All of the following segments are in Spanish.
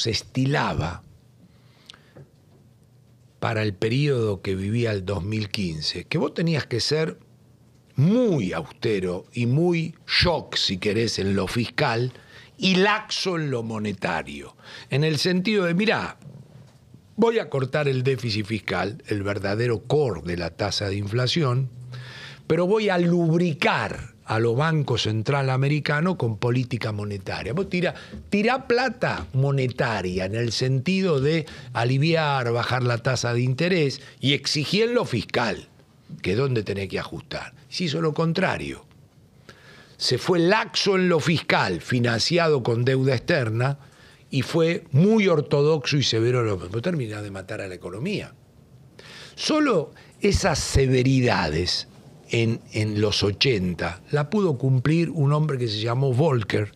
se estilaba para el periodo que vivía el 2015, que vos tenías que ser muy austero y muy shock, si querés, en lo fiscal y laxo en lo monetario. En el sentido de, mirá, voy a cortar el déficit fiscal, el verdadero core de la tasa de inflación, pero voy a lubricar a lo Banco Central Americano con política monetaria. tirá, plata monetaria en el sentido de aliviar, bajar la tasa de interés y exigir lo fiscal, que es donde tenés que ajustar. Se hizo lo contrario. Se fue laxo en lo fiscal, financiado con deuda externa, y fue muy ortodoxo y severo en lo mismo. Termina de matar a la economía. Solo esas severidades en, los 80. La pudo cumplir un hombre que se llamó Volcker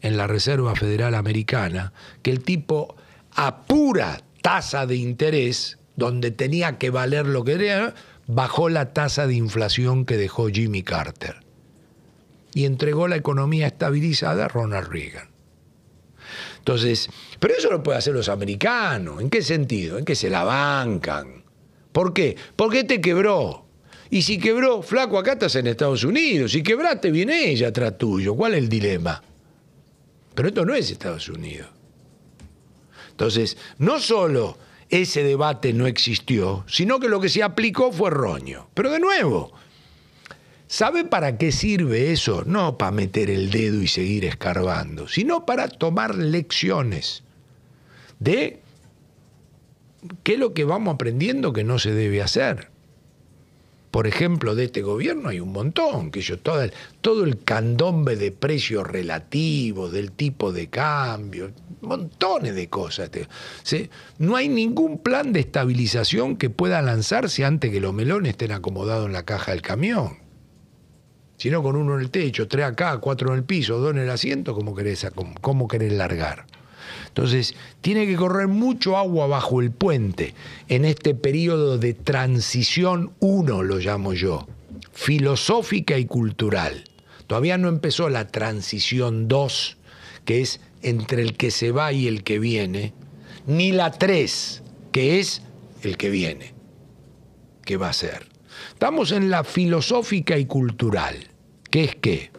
en la Reserva Federal Americana, que el tipo a pura tasa de interés, donde tenía que valer lo que era, bajó la tasa de inflación que dejó Jimmy Carter y entregó la economía estabilizada a Ronald Reagan. Entonces, pero eso lo pueden hacer los americanos. ¿En qué sentido? En que se la bancan. ¿Por qué? ¿Por qué te quebró. Y si quebró, flaco, acá estás en Estados Unidos. Si quebraste, viene ella atrás tuyo. ¿Cuál es el dilema? Pero esto no es Estados Unidos. Entonces, no solo ese debate no existió, sino que lo que se aplicó fue roño. Pero de nuevo, ¿sabe para qué sirve eso? No para meter el dedo y seguir escarbando, sino para tomar lecciones de qué es lo que vamos aprendiendo que no se debe hacer por ejemplo, de este gobierno hay un montón, que yo todo, todo el candombe de precios relativos, del tipo de cambio, montones de cosas. No hay ningún plan de estabilización que pueda lanzarse antes que los melones estén acomodados en la caja del camión. Sino con uno en el techo, tres acá, cuatro en el piso, dos en el asiento, querés, cómo querés largar? Entonces, tiene que correr mucho agua bajo el puente en este periodo de transición 1, lo llamo yo, filosófica y cultural. Todavía no empezó la transición 2, que es entre el que se va y el que viene, ni la 3, que es el que viene, que va a ser. Estamos en la filosófica y cultural, que es qué?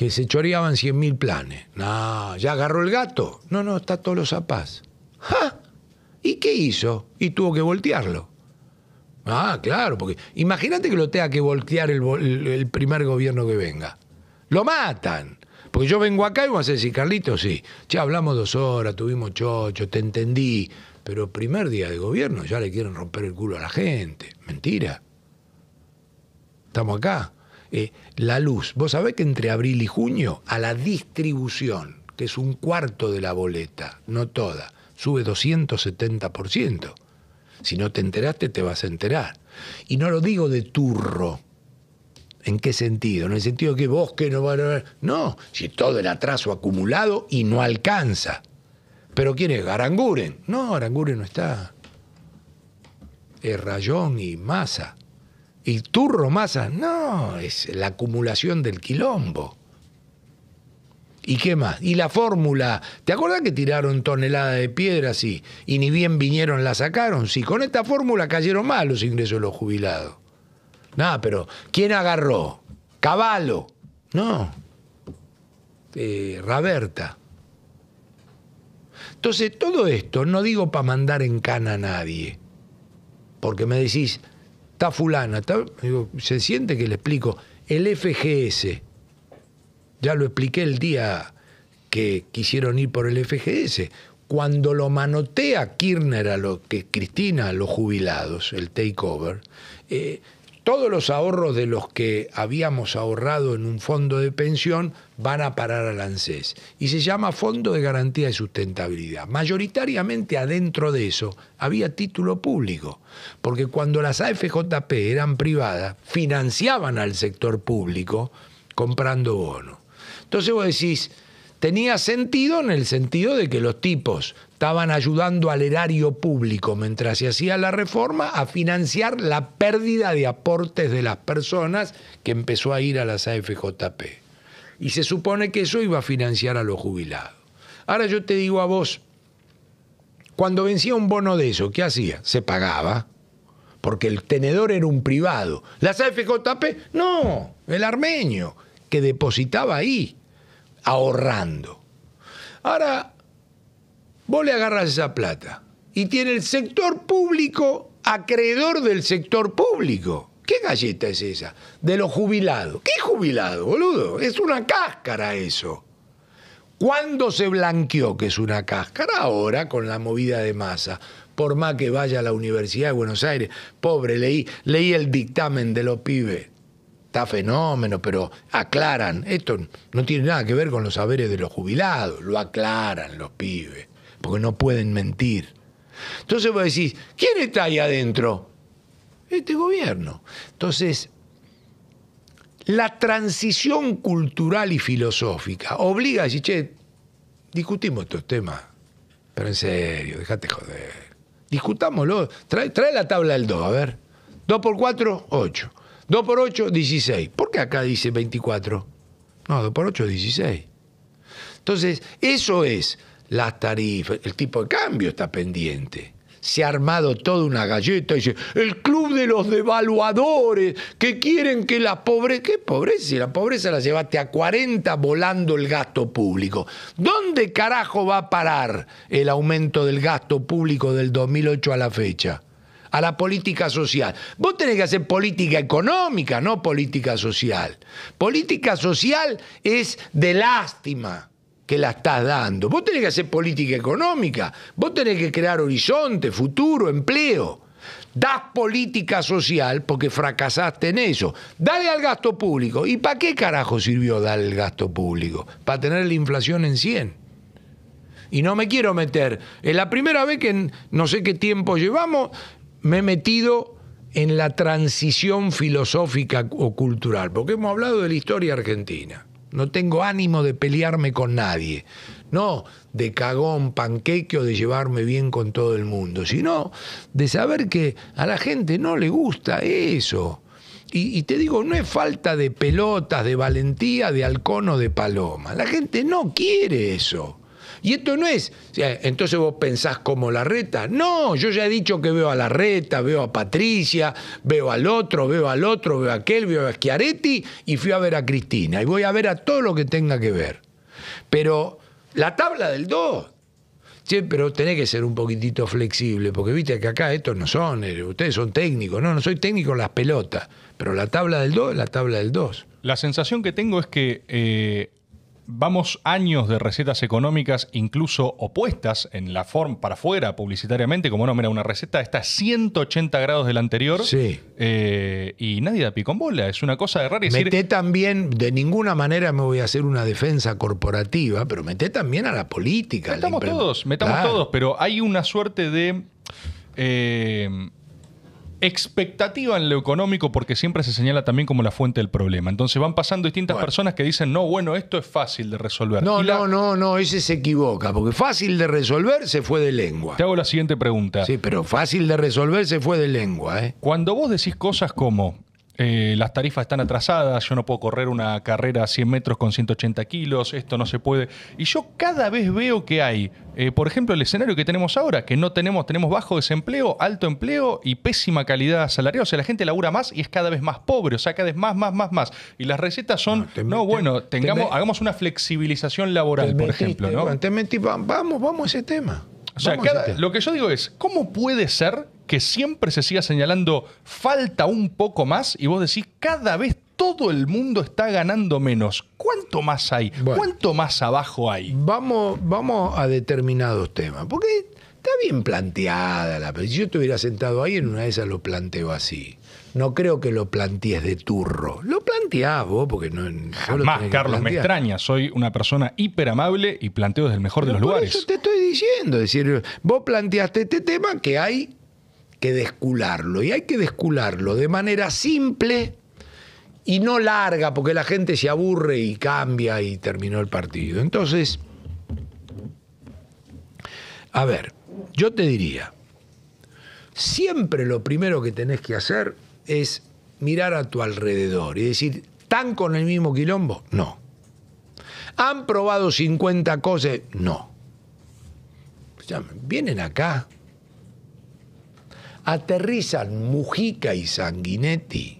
que se choreaban 100.000 planes. No, ¿ya agarró el gato? No, no, está todos los zapás. ¡Ja! ¿Y qué hizo? Y tuvo que voltearlo. Ah, claro, porque imagínate que lo tenga que voltear el, primer gobierno que venga. Lo matan. Porque yo vengo acá y vamos a decir, Carlitos, sí, ya hablamos dos horas, tuvimos chocho, te entendí, pero primer día de gobierno ya le quieren romper el culo a la gente. Mentira. Estamos acá. Eh, la luz. Vos sabés que entre abril y junio a la distribución, que es un cuarto de la boleta, no toda, sube 270%. Si no te enteraste, te vas a enterar. Y no lo digo de turro. ¿En qué sentido? En el sentido que vos que no va a No, si todo el atraso acumulado y no alcanza. ¿Pero quién es? Aranguren. No, Aranguren no está. Es Rayón y masa ¿Y turro, masa No, es la acumulación del quilombo. ¿Y qué más? Y la fórmula. ¿Te acuerdas que tiraron tonelada de piedra, sí? Y ni bien vinieron, la sacaron. Sí, con esta fórmula cayeron mal los ingresos de los jubilados. Nada, pero ¿quién agarró? Caballo. No. Eh, Raberta. Entonces, todo esto no digo para mandar en cana a nadie. Porque me decís, está fulana, se siente que le explico, el FGS, ya lo expliqué el día que quisieron ir por el FGS, cuando lo manotea Kirchner a lo que Cristina los jubilados, el takeover, eh, todos los ahorros de los que habíamos ahorrado en un fondo de pensión van a parar al ANSES. Y se llama Fondo de Garantía de Sustentabilidad. Mayoritariamente adentro de eso había título público, porque cuando las AFJP eran privadas, financiaban al sector público comprando bonos. Entonces vos decís, tenía sentido en el sentido de que los tipos estaban ayudando al erario público mientras se hacía la reforma a financiar la pérdida de aportes de las personas que empezó a ir a las AFJP. Y se supone que eso iba a financiar a los jubilados. Ahora yo te digo a vos, cuando vencía un bono de eso, ¿qué hacía? Se pagaba, porque el tenedor era un privado. ¿Las AFJP? No, el armenio, que depositaba ahí, ahorrando. Ahora, vos le agarras esa plata y tiene el sector público acreedor del sector público. ¿Qué galleta es esa? De los jubilados. ¿Qué jubilado, boludo? Es una cáscara eso. ¿Cuándo se blanqueó que es una cáscara? Ahora con la movida de masa. Por más que vaya a la Universidad de Buenos Aires, pobre, leí, leí el dictamen de los pibes. Está fenómeno, pero aclaran. Esto no tiene nada que ver con los saberes de los jubilados. Lo aclaran los pibes, porque no pueden mentir. Entonces vos decís, ¿quién está ahí adentro? este gobierno. Entonces, la transición cultural y filosófica obliga a decir, che, discutimos estos temas, pero en serio, déjate joder. Discutámoslo. Trae, trae la tabla del 2, a ver. 2 por 4, 8. 2 por 8, 16. ¿Por qué acá dice 24? No, 2 por 8 16. Entonces, eso es las tarifas, el tipo de cambio está pendiente se ha armado toda una galleta y dice, el club de los devaluadores que quieren que la pobreza, ¿qué pobreza? la pobreza la llevaste a 40 volando el gasto público. ¿Dónde carajo va a parar el aumento del gasto público del 2008 a la fecha? a la política social. Vos tenés que hacer política económica, no política social. Política social es de lástima que la estás dando. Vos tenés que hacer política económica, vos tenés que crear horizonte, futuro, empleo. Das política social porque fracasaste en eso. Dale al gasto público. ¿Y para qué carajo sirvió dar el gasto público? Para tener la inflación en 100. Y no me quiero meter. Es la primera vez que en no sé qué tiempo llevamos, me he metido en la transición filosófica o cultural, porque hemos hablado de la historia argentina no tengo ánimo de pelearme con nadie, no de cagón, panqueque o de llevarme bien con todo el mundo, sino de saber que a la gente no le gusta eso. Y, y, te digo, no es falta de pelotas, de valentía, de halcón o de paloma. La gente no quiere eso. Y esto no es, entonces vos pensás como la reta. No, yo ya he dicho que veo a la reta, veo a Patricia, veo al otro, veo al otro, veo a aquel, veo a Schiaretti y fui a ver a Cristina. Y voy a ver a todo lo que tenga que ver. Pero la tabla del 2. Sí, pero tenés que ser un poquitito flexible, porque viste que acá estos no son, eh, ustedes son técnicos. No, no soy técnico en las pelotas, pero la tabla del 2 es la tabla del 2. La sensación que tengo es que eh, vamos años de recetas económicas, incluso opuestas en la forma para afuera publicitariamente, como no, era una receta está a 180 grados del anterior sí. Eh, y nadie da pico bola. Es una cosa de rara. Meté también, de ninguna manera me voy a hacer una defensa corporativa, pero meté también a la política. Metamos todos, metamos todos, pero hay una suerte de. Eh, expectativa en lo económico porque siempre se señala también como la fuente del problema. Entonces van pasando distintas personas que dicen, no, bueno, esto es fácil de resolver. No, no, no, no, ese se equivoca, porque fácil de resolver se fue de lengua. Te hago la siguiente pregunta. Sí, pero fácil de resolver se fue de lengua. ¿eh? Cuando vos decís cosas como, eh, las tarifas están atrasadas, yo no puedo correr una carrera a 100 metros con 180 kilos, esto no se puede. Y yo cada vez veo que hay, eh, por ejemplo, el escenario que tenemos ahora, que no tenemos, tenemos bajo desempleo, alto empleo y pésima calidad salarial. O sea, la gente labura más y es cada vez más pobre, o sea, cada vez más, más, más, más. Y las recetas son, no, bueno, tengamos, hagamos una flexibilización laboral, por ejemplo. ¿no? vamos, vamos a ese tema. O sea, lo que yo digo es, ¿cómo puede ser que siempre se siga señalando falta un poco más y vos decís cada vez todo el mundo está ganando menos? ¿Cuánto más hay? ¿Cuánto más abajo hay? Vamos, vamos a determinados temas, porque está bien planteada la Si yo estuviera sentado ahí, en una de esas lo planteo así no creo que lo plantees de turro. Lo planteás vos, porque no. Jamás, Carlos, me extraña. Soy una persona hiper amable y planteo desde el mejor de los lugares. Eso te estoy diciendo. Es decir, vos planteaste este tema que hay que descularlo. Y hay que descularlo de manera simple y no larga, porque la gente se aburre y cambia y terminó el partido. Entonces. A ver, yo te diría. Siempre lo primero que tenés que hacer es mirar a tu alrededor y decir, ¿tan con el mismo quilombo? No. ¿Han probado 50 cosas? No. vienen acá. Aterrizan Mujica y Sanguinetti.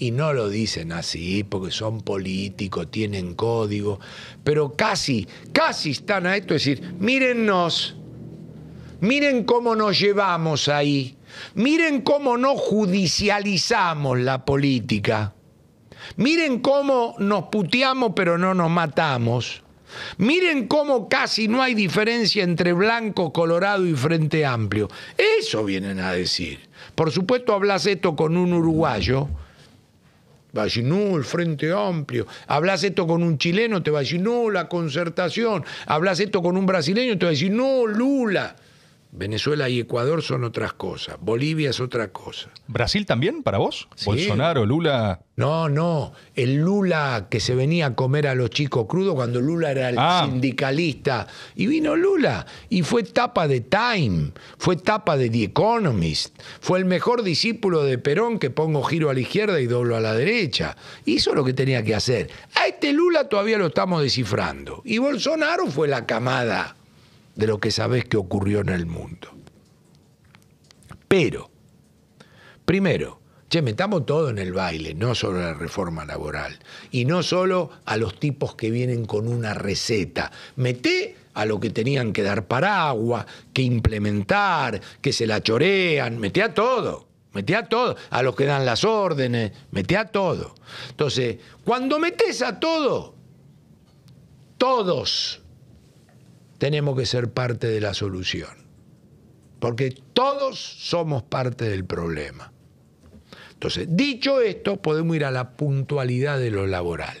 Y no lo dicen así porque son políticos, tienen código, pero casi, casi están a esto, es decir, mírennos, miren cómo nos llevamos ahí. Miren cómo no judicializamos la política. Miren cómo nos puteamos pero no nos matamos. Miren cómo casi no hay diferencia entre blanco, colorado y frente amplio. Eso vienen a decir. Por supuesto, hablas esto con un uruguayo. Va a decir, no, el Frente Amplio. Hablas esto con un chileno, te va a decir, no, la concertación. Hablas esto con un brasileño, te va a decir, no, Lula. Venezuela y Ecuador son otras cosas, Bolivia es otra cosa. ¿Brasil también para vos? ¿Bolsonaro, Lula? No, no, el Lula que se venía a comer a los chicos crudos cuando Lula era el ah. sindicalista. Y vino Lula y fue tapa de Time, fue tapa de The Economist, fue el mejor discípulo de Perón que pongo giro a la izquierda y doblo a la derecha. Hizo lo que tenía que hacer. A este Lula todavía lo estamos descifrando. Y Bolsonaro fue la camada de lo que sabes que ocurrió en el mundo. Pero, primero, che, metamos todo en el baile, no solo la reforma laboral, y no solo a los tipos que vienen con una receta. Meté a lo que tenían que dar paraguas, que implementar, que se la chorean, meté a todo. Meté a todo, a los que dan las órdenes, meté a todo. Entonces, cuando metes a todo, todos tenemos que ser parte de la solución, porque todos somos parte del problema. Entonces, dicho esto, podemos ir a la puntualidad de lo laboral.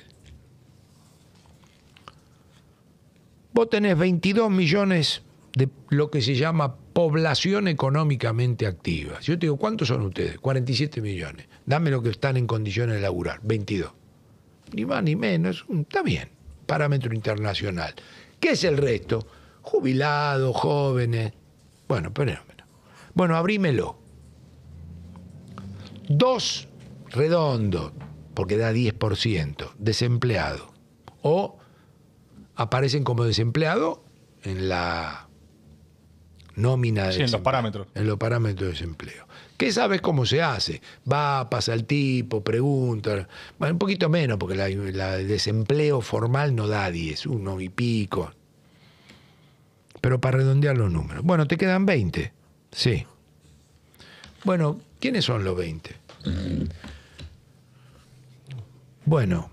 Vos tenés 22 millones de lo que se llama población económicamente activa. Yo te digo, ¿cuántos son ustedes? 47 millones. Dame lo que están en condiciones de laburar, 22. Ni más ni menos, está bien, parámetro internacional. ¿Qué es el resto? Jubilados, jóvenes. Bueno, pero Bueno, abrímelo. Dos, redondo, porque da 10%, desempleado. O aparecen como desempleado en la nómina de en los parámetros. En los parámetros de desempleo. ¿Qué sabes cómo se hace. Va, pasa el tipo, pregunta. Bueno, un poquito menos, porque el desempleo formal no da 10, uno y pico. Pero para redondear los números. Bueno, te quedan 20. Sí. Bueno, ¿quiénes son los 20? Bueno,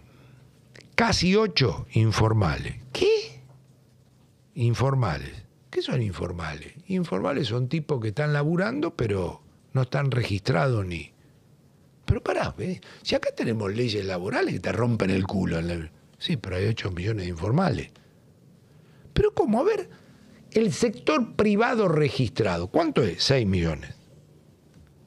casi 8 informales. ¿Qué? Informales. ¿Qué son informales? Informales son tipos que están laburando, pero no están registrados ni... Pero pará, si acá tenemos leyes laborales que te rompen el culo. Sí, pero hay 8 millones de informales. Pero ¿cómo? A ver, el sector privado registrado, ¿cuánto es? 6 millones.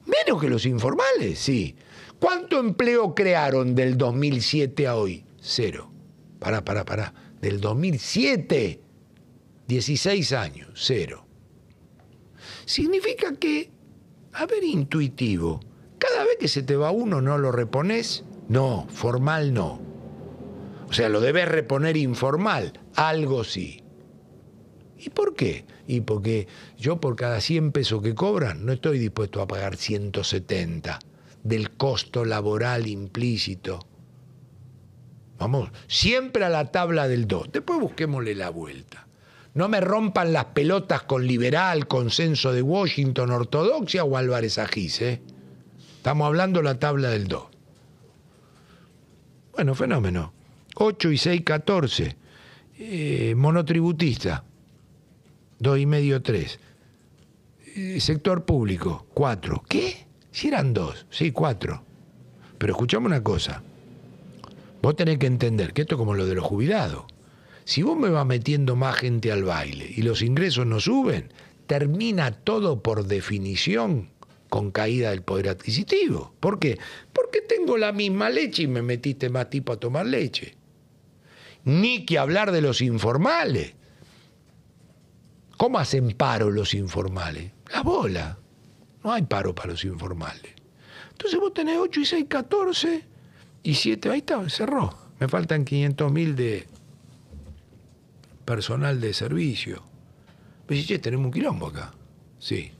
Menos que los informales, sí. ¿Cuánto empleo crearon del 2007 a hoy? Cero. Pará, pará, pará. Del 2007, 16 años, cero. Significa que a ver, intuitivo. Cada vez que se te va uno, ¿no lo repones? No, formal no. O sea, lo debes reponer informal, algo sí. ¿Y por qué? Y porque yo por cada 100 pesos que cobran no estoy dispuesto a pagar 170 del costo laboral implícito. Vamos, siempre a la tabla del 2. Después busquémosle la vuelta. No me rompan las pelotas con liberal, consenso de Washington, ortodoxia o Álvarez Agis. ¿eh? Estamos hablando de la tabla del 2. Bueno, fenómeno. 8 y 6, 14. Eh, monotributista, 2 y medio, 3. Eh, sector público, 4. ¿Qué? Si eran 2, sí, 4. Pero escuchame una cosa. Vos tenés que entender que esto es como lo de los jubilados. Si vos me vas metiendo más gente al baile y los ingresos no suben, termina todo por definición con caída del poder adquisitivo. ¿Por qué? Porque tengo la misma leche y me metiste más tipo a tomar leche. Ni que hablar de los informales. ¿Cómo hacen paro los informales? La bola. No hay paro para los informales. Entonces vos tenés 8 y 6, 14 y 7. Ahí está, cerró. Me faltan 500 mil de personal de servicio. Me che, tenemos un quilombo acá. Sí.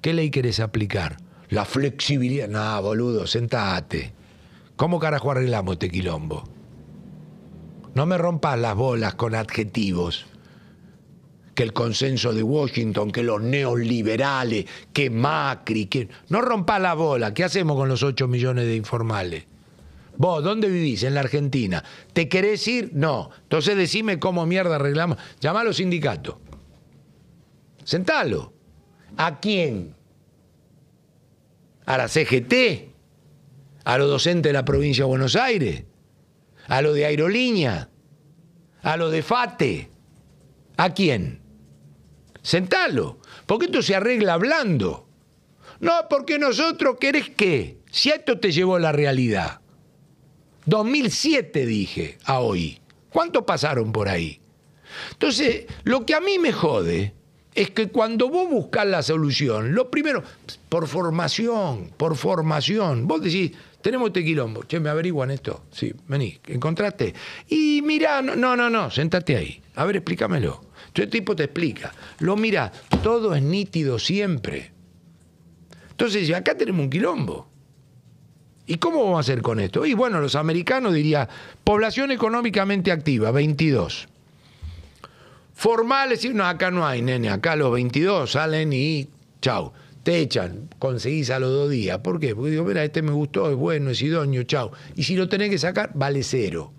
¿Qué ley querés aplicar? La flexibilidad. No, boludo, sentate. ¿Cómo carajo arreglamos este quilombo? No me rompas las bolas con adjetivos. Que el consenso de Washington, que los neoliberales, que Macri, que. No rompas la bola. ¿Qué hacemos con los 8 millones de informales? Vos, ¿dónde vivís? En la Argentina. ¿Te querés ir? No. Entonces decime cómo mierda arreglamos. Llama a los sindicatos. Sentalo. ¿A quién? ¿A la CGT? ¿A los docentes de la provincia de Buenos Aires? ¿A los de Aerolínea? ¿A los de FATE? ¿A quién? Sentalo. Porque esto se arregla hablando. No, porque nosotros querés que, si esto te llevó la realidad, 2007 dije a hoy. ¿Cuántos pasaron por ahí? Entonces, lo que a mí me jode es que cuando vos buscas la solución, lo primero, por formación, por formación, vos decís, tenemos este quilombo, che, me averiguan esto, sí, vení, encontraste. Y mirá, no, no, no, sentate ahí, a ver, explícamelo. Este tipo te explica, lo mira, todo es nítido siempre. Entonces, acá tenemos un quilombo. ¿Y cómo vamos a hacer con esto? Y bueno, los americanos diría, población económicamente activa, 22. Formales, no, acá no hay, nene, acá los 22 salen y chau, te echan, conseguís a los dos días. ¿Por qué? Porque digo, mira, este me gustó, es bueno, es idóneo, chau. Y si lo tenés que sacar, vale cero.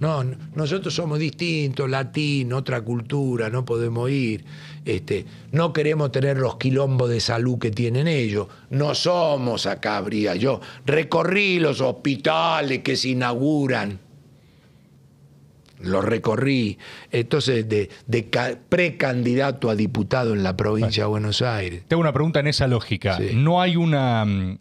No, nosotros somos distintos, latín otra cultura, no podemos ir. Este, no queremos tener los quilombos de salud que tienen ellos. No somos acá, habría yo. Recorrí los hospitales que se inauguran. Los recorrí. Entonces, de, precandidato a diputado en la provincia de Buenos Aires. Tengo una pregunta en esa lógica. ¿No hay una mm,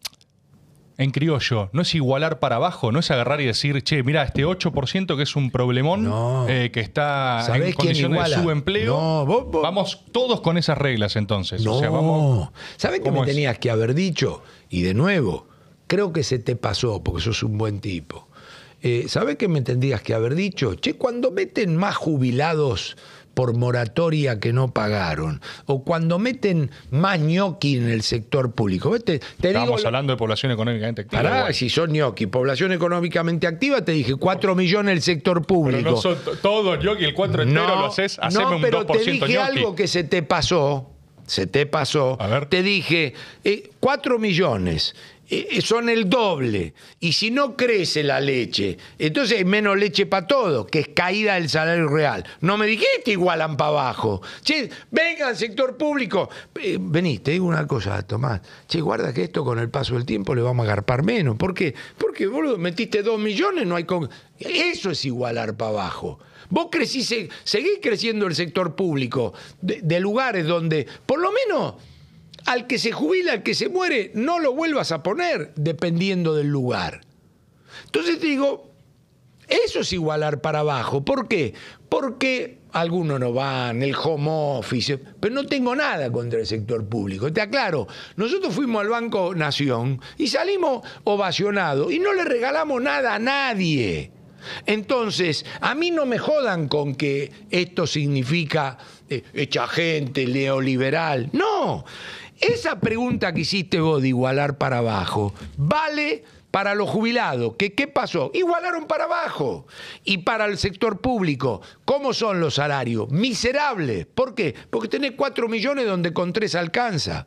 en criollo, no es igualar para abajo, no es agarrar y decir, che, mira, este 8% que es un problemón, eh, que está en condiciones de subempleo, vamos todos con esas reglas entonces. No. O sea, qué me tenías que haber dicho? Y de nuevo, creo que se te pasó porque sos un buen tipo. Eh, ¿Sabes qué me tendrías que haber dicho? Che, cuando meten más jubilados por moratoria que no pagaron, o cuando meten más ñoqui en el sector público. Te, Estábamos hablando de población económicamente ¿eh? activa. Pará, si son ñoqui, población económicamente activa, te dije cuatro millones el sector público. Pero no son todos ñoqui, el 4 entero no, lo haces, hacemos no, un 2% No, pero te dije algo que se te pasó, se te pasó. Te dije, eh, cuatro millones eh, son el doble. Y si no crece la leche, entonces hay menos leche para todo, que es caída del salario real. No me dijiste igualan para abajo. Che, venga al sector público. Eh, vení, te digo una cosa, Tomás. Che, guarda que esto con el paso del tiempo le vamos a agarpar menos. ¿Por qué? Porque, boludo, metiste 2 millones, no hay con... Eso es igualar para abajo. Vos seguís creciendo el sector público de, de lugares donde, por lo menos, al que se jubila, al que se muere, no lo vuelvas a poner dependiendo del lugar. Entonces te digo, eso es igualar para abajo. ¿Por qué? Porque algunos no van, el home office, pero no tengo nada contra el sector público. Te aclaro, nosotros fuimos al Banco Nación y salimos ovacionados y no le regalamos nada a nadie. Entonces, a mí no me jodan con que esto significa eh, echa hecha gente, neoliberal. No, esa pregunta que hiciste vos de igualar para abajo vale para los jubilados. ¿Qué, ¿Qué pasó? Igualaron para abajo. Y para el sector público, ¿cómo son los salarios? Miserables. ¿Por qué? Porque tenés cuatro millones donde con tres alcanza.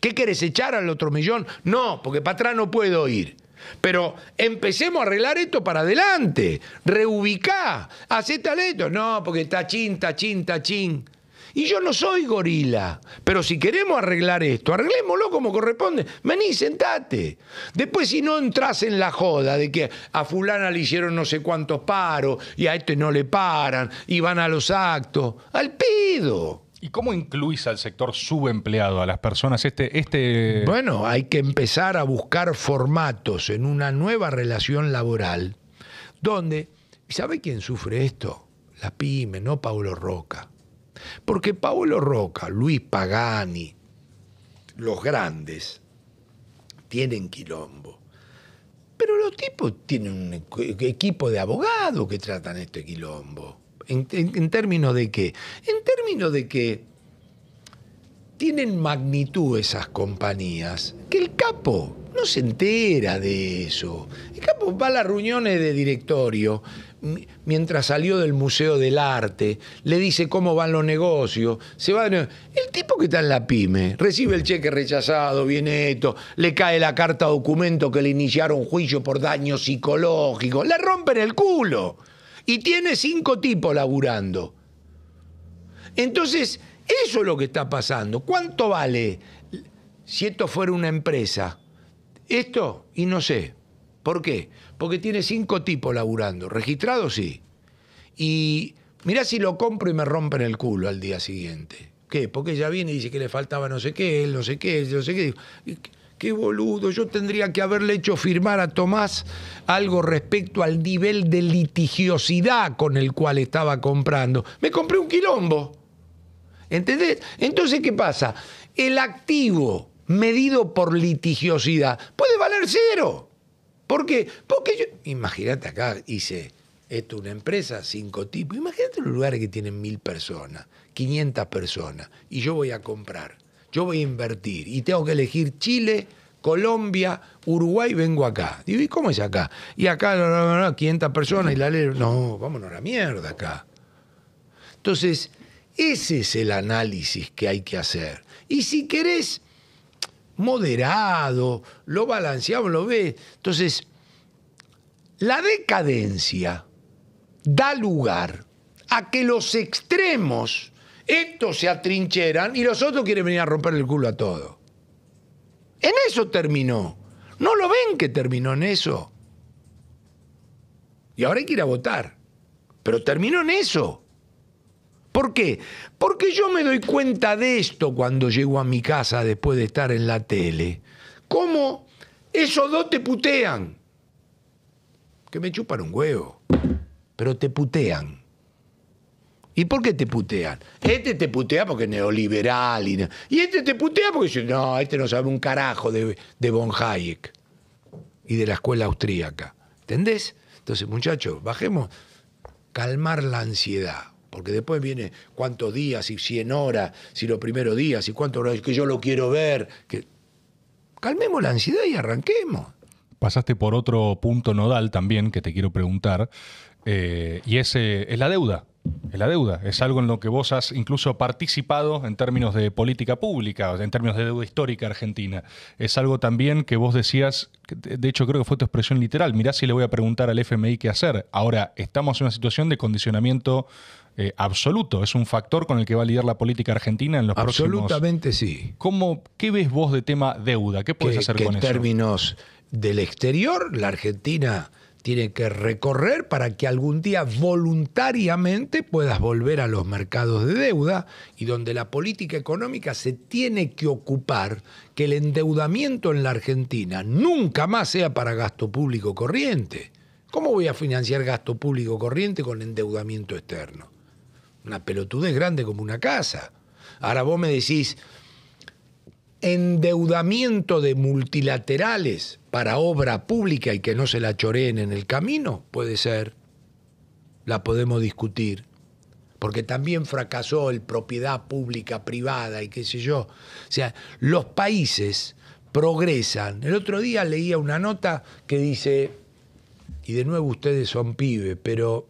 ¿Qué querés echar al otro millón? No, porque para atrás no puedo ir. Pero empecemos a arreglar esto para adelante. Reubicá, hacé esto. No, porque tachín, tachín, tachín. Y yo no soy gorila, pero si queremos arreglar esto, arreglémoslo como corresponde. Vení, sentate. Después, si no entras en la joda de que a fulana le hicieron no sé cuántos paros y a este no le paran y van a los actos, al pido. ¿Y cómo incluís al sector subempleado, a las personas? Este, este... Bueno, hay que empezar a buscar formatos en una nueva relación laboral donde, ¿sabe quién sufre esto? Las pyme, no Paulo Roca. Porque Paulo Roca, Luis Pagani, los grandes, tienen quilombo. Pero los tipos tienen un equipo de abogados que tratan este quilombo. ¿En, términos de qué? En términos de que tienen magnitud esas compañías, que el capo no se entera de eso. El capo va a las reuniones de directorio, mientras salió del Museo del Arte, le dice cómo van los negocios, se va El tipo que está en la pyme, recibe el cheque rechazado, viene esto, le cae la carta documento que le iniciaron juicio por daño psicológico, le rompen el culo y tiene cinco tipos laburando. Entonces, eso es lo que está pasando. ¿Cuánto vale si esto fuera una empresa? Esto, y no sé. ¿Por qué? Porque tiene cinco tipos laburando. Registrado sí. Y mirá si lo compro y me rompen el culo al día siguiente. ¿Qué? Porque ella viene y dice que le faltaba no sé qué, no sé qué, no sé qué qué boludo, yo tendría que haberle hecho firmar a Tomás algo respecto al nivel de litigiosidad con el cual estaba comprando. Me compré un quilombo. ¿Entendés? Entonces, ¿qué pasa? El activo medido por litigiosidad puede valer cero. ¿Por qué? Porque yo, imagínate acá, hice esto una empresa, cinco tipos, imagínate un lugar que tienen mil personas, 500 personas, y yo voy a comprar yo voy a invertir y tengo que elegir Chile, Colombia, Uruguay, vengo acá. Digo, ¿y cómo es acá? Y acá, no, 500 personas y la ley, no, vámonos a la mierda acá. Entonces, ese es el análisis que hay que hacer. Y si querés, moderado, lo balanceamos, lo ves. Entonces, la decadencia da lugar a que los extremos estos se atrincheran y los otros quieren venir a romper el culo a todo. En eso terminó. ¿No lo ven que terminó en eso? Y ahora hay que ir a votar. Pero terminó en eso. ¿Por qué? Porque yo me doy cuenta de esto cuando llego a mi casa después de estar en la tele. ¿Cómo esos dos te putean? Que me chupan un huevo, pero te putean. ¿Y por qué te putean? Este te putea porque es neoliberal. Y, este te putea porque dice, no, este no sabe un carajo de, de von Hayek y de la escuela austríaca. ¿Entendés? Entonces, muchachos, bajemos, calmar la ansiedad. Porque después viene cuántos días, y 100 horas, si los primeros días, y cuántos horas, que yo lo quiero ver. Que... Calmemos la ansiedad y arranquemos. Pasaste por otro punto nodal también que te quiero preguntar, eh, y ese es la deuda es la deuda, es algo en lo que vos has incluso participado en términos de política pública, en términos de deuda histórica argentina. Es algo también que vos decías, de hecho creo que fue tu expresión literal, mirá si le voy a preguntar al FMI qué hacer. Ahora, estamos en una situación de condicionamiento eh, absoluto, es un factor con el que va a lidiar la política argentina en los Absolutamente próximos... Absolutamente sí. ¿Cómo, ¿Qué ves vos de tema deuda? ¿Qué puedes hacer con eso? En términos del exterior, la Argentina tiene que recorrer para que algún día voluntariamente puedas volver a los mercados de deuda y donde la política económica se tiene que ocupar que el endeudamiento en la Argentina nunca más sea para gasto público corriente. ¿Cómo voy a financiar gasto público corriente con endeudamiento externo? Una es grande como una casa. Ahora vos me decís, endeudamiento de multilaterales para obra pública y que no se la choreen en el camino, puede ser, la podemos discutir, porque también fracasó el propiedad pública privada y qué sé yo. O sea, los países progresan. El otro día leía una nota que dice, y de nuevo ustedes son pibes, pero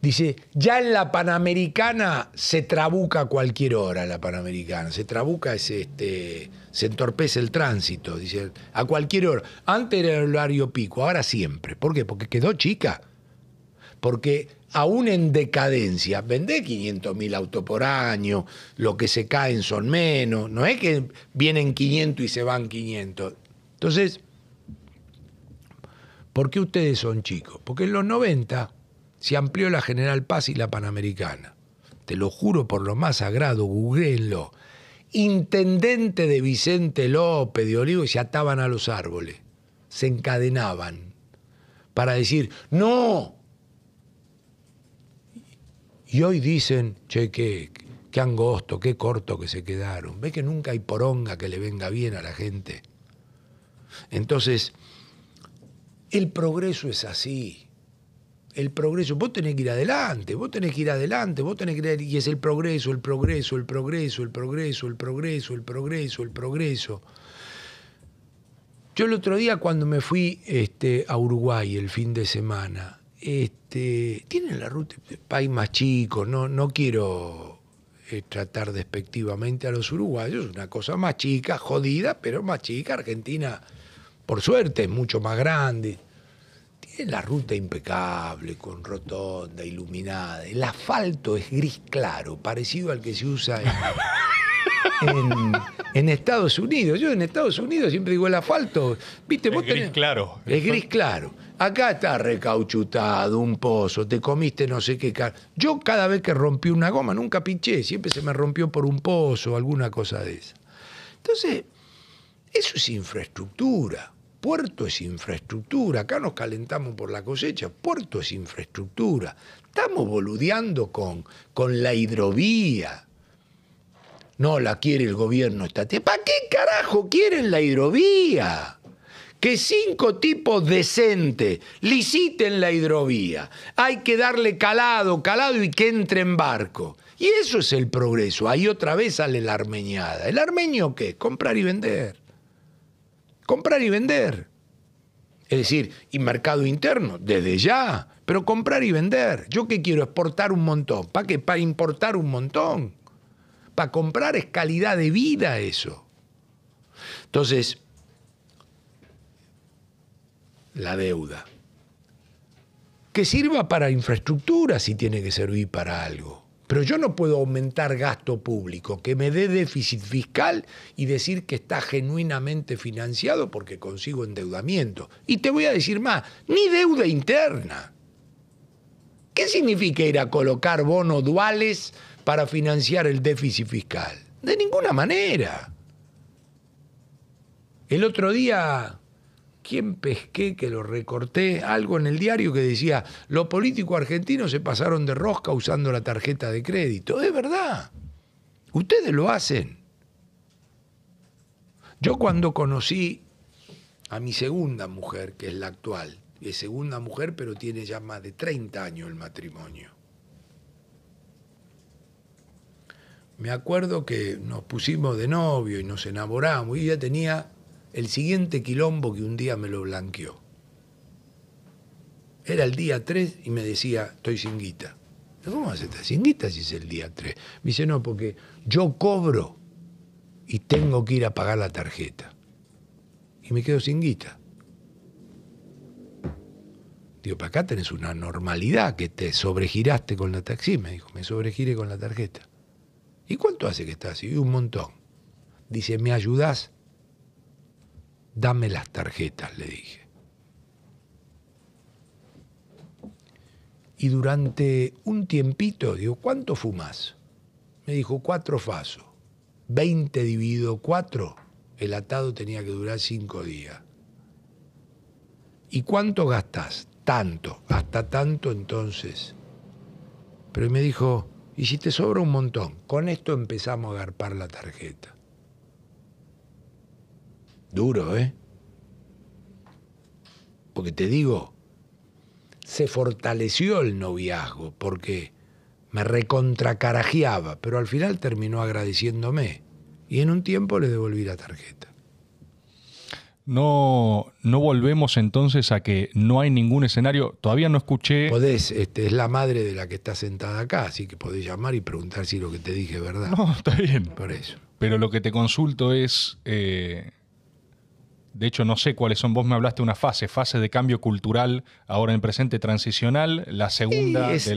Dice, ya en la Panamericana se trabuca a cualquier hora la Panamericana. Se trabuca este. se entorpece el tránsito. Dice, a cualquier hora. Antes era el horario pico, ahora siempre. ¿Por qué? Porque quedó chica. Porque aún en decadencia, vende 500.000 autos por año, lo que se caen son menos. No es que vienen 500 y se van 500. Entonces, ¿por qué ustedes son chicos? Porque en los 90 se amplió la General Paz y la Panamericana. Te lo juro por lo más sagrado, googleenlo. Intendente de Vicente López de Olivo y se ataban a los árboles, se encadenaban para decir, no. Y hoy dicen, che, qué, qué angosto, qué corto que se quedaron. Ve que nunca hay poronga que le venga bien a la gente. Entonces, el progreso es así el progreso, vos tenés que ir adelante, vos tenés que ir adelante, vos tenés que ir y es el progreso, el progreso, el progreso, el progreso, el progreso, el progreso, el progreso. Yo el otro día cuando me fui este, a Uruguay el fin de semana, este, tienen la ruta, país más chico, no, no quiero eh, tratar despectivamente a los uruguayos, una cosa más chica, jodida, pero más chica, Argentina, por suerte, es mucho más grande, la ruta impecable, con rotonda, iluminada. El asfalto es gris claro, parecido al que se usa en, Estados Unidos. Yo en Estados Unidos siempre digo el asfalto. ¿Viste? Vos es gris claro. Es gris claro. Acá está recauchutado, un pozo, te comiste no sé qué. Yo cada vez que rompí una goma, nunca pinché, siempre se me rompió por un pozo, alguna cosa de esa. Entonces, eso es infraestructura. Puerto es infraestructura, acá nos calentamos por la cosecha, puerto es infraestructura. Estamos boludeando con, con la hidrovía. No la quiere el gobierno estatal. ¿Para qué carajo quieren la hidrovía? Que cinco tipos decentes liciten la hidrovía. Hay que darle calado, calado y que entre en barco. Y eso es el progreso. Ahí otra vez sale la armeñada. ¿El armeño qué? Comprar y vender comprar y vender. Es decir, y mercado interno, desde ya, pero comprar y vender. Yo qué quiero exportar un montón, ¿para qué? Para importar un montón. Para comprar es calidad de vida eso. Entonces, la deuda. Que sirva para infraestructura si tiene que servir para algo pero yo no puedo aumentar gasto público, que me dé déficit fiscal y decir que está genuinamente financiado porque consigo endeudamiento. Y te voy a decir más, ni deuda interna. ¿Qué significa ir a colocar bonos duales para financiar el déficit fiscal? De ninguna manera. El otro día quién pesqué que lo recorté, algo en el diario que decía, los políticos argentinos se pasaron de rosca usando la tarjeta de crédito. Es verdad, ustedes lo hacen. Yo cuando conocí a mi segunda mujer, que es la actual, es segunda mujer pero tiene ya más de 30 años el matrimonio. Me acuerdo que nos pusimos de novio y nos enamoramos y ella tenía el siguiente quilombo que un día me lo blanqueó. Era el día 3 y me decía, estoy sin guita. ¿Cómo vas a estar sin guita si es el día 3? Me dice, no, porque yo cobro y tengo que ir a pagar la tarjeta. Y me quedo sin guita. Digo, para acá tenés una normalidad que te sobregiraste con la taxi. Me dijo, me sobregiré con la tarjeta. ¿Y cuánto hace que estás? Y un montón. Dice, ¿me ayudás? Dame las tarjetas, le dije. Y durante un tiempito, digo, ¿cuánto fumas? Me dijo, cuatro fasos. Veinte dividido cuatro, el atado tenía que durar cinco días. ¿Y cuánto gastas? Tanto, hasta tanto entonces. Pero me dijo, y si te sobra un montón, con esto empezamos a garpar la tarjeta. Duro, ¿eh? Porque te digo, se fortaleció el noviazgo porque me recontracarajeaba, pero al final terminó agradeciéndome y en un tiempo le devolví la tarjeta. No, no volvemos entonces a que no hay ningún escenario. Todavía no escuché. Podés, este, es la madre de la que está sentada acá, así que podés llamar y preguntar si lo que te dije es verdad. No, está bien. Por eso. Pero lo que te consulto es. Eh, de hecho no sé cuáles son, vos me hablaste de una fase, fase de cambio cultural, ahora en presente transicional, la segunda... es,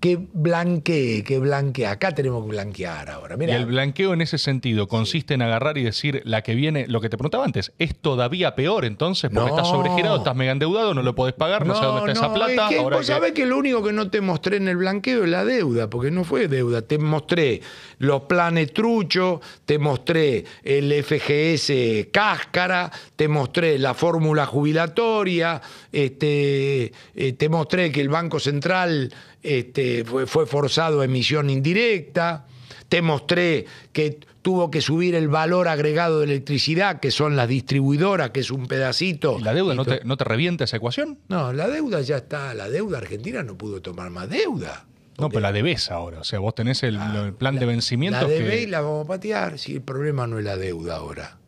que blanquee, que blanquee. Acá tenemos que blanquear ahora. mira Y el blanqueo en ese sentido consiste en agarrar y decir la que viene, lo que te preguntaba antes, es todavía peor entonces porque estás sobregirado, estás mega endeudado, no lo podés pagar, no, sé dónde está esa plata. que, vos que... sabés que lo único que no te mostré en el blanqueo es la deuda, porque no fue deuda. Te mostré los planes trucho, te mostré el FGS cáscara, te mostré la fórmula jubilatoria, este, eh, te mostré que el Banco Central este, fue, forzado a emisión indirecta, te mostré que tuvo que subir el valor agregado de electricidad, que son las distribuidoras, que es un pedacito. ¿Y ¿La deuda no te, revienta esa ecuación? No, la deuda ya está, la deuda argentina no pudo tomar más deuda. No, pero la debes ahora. O sea, vos tenés el, ah, plan de vencimiento. La debés y la vamos a patear. Si el problema no es la deuda ahora.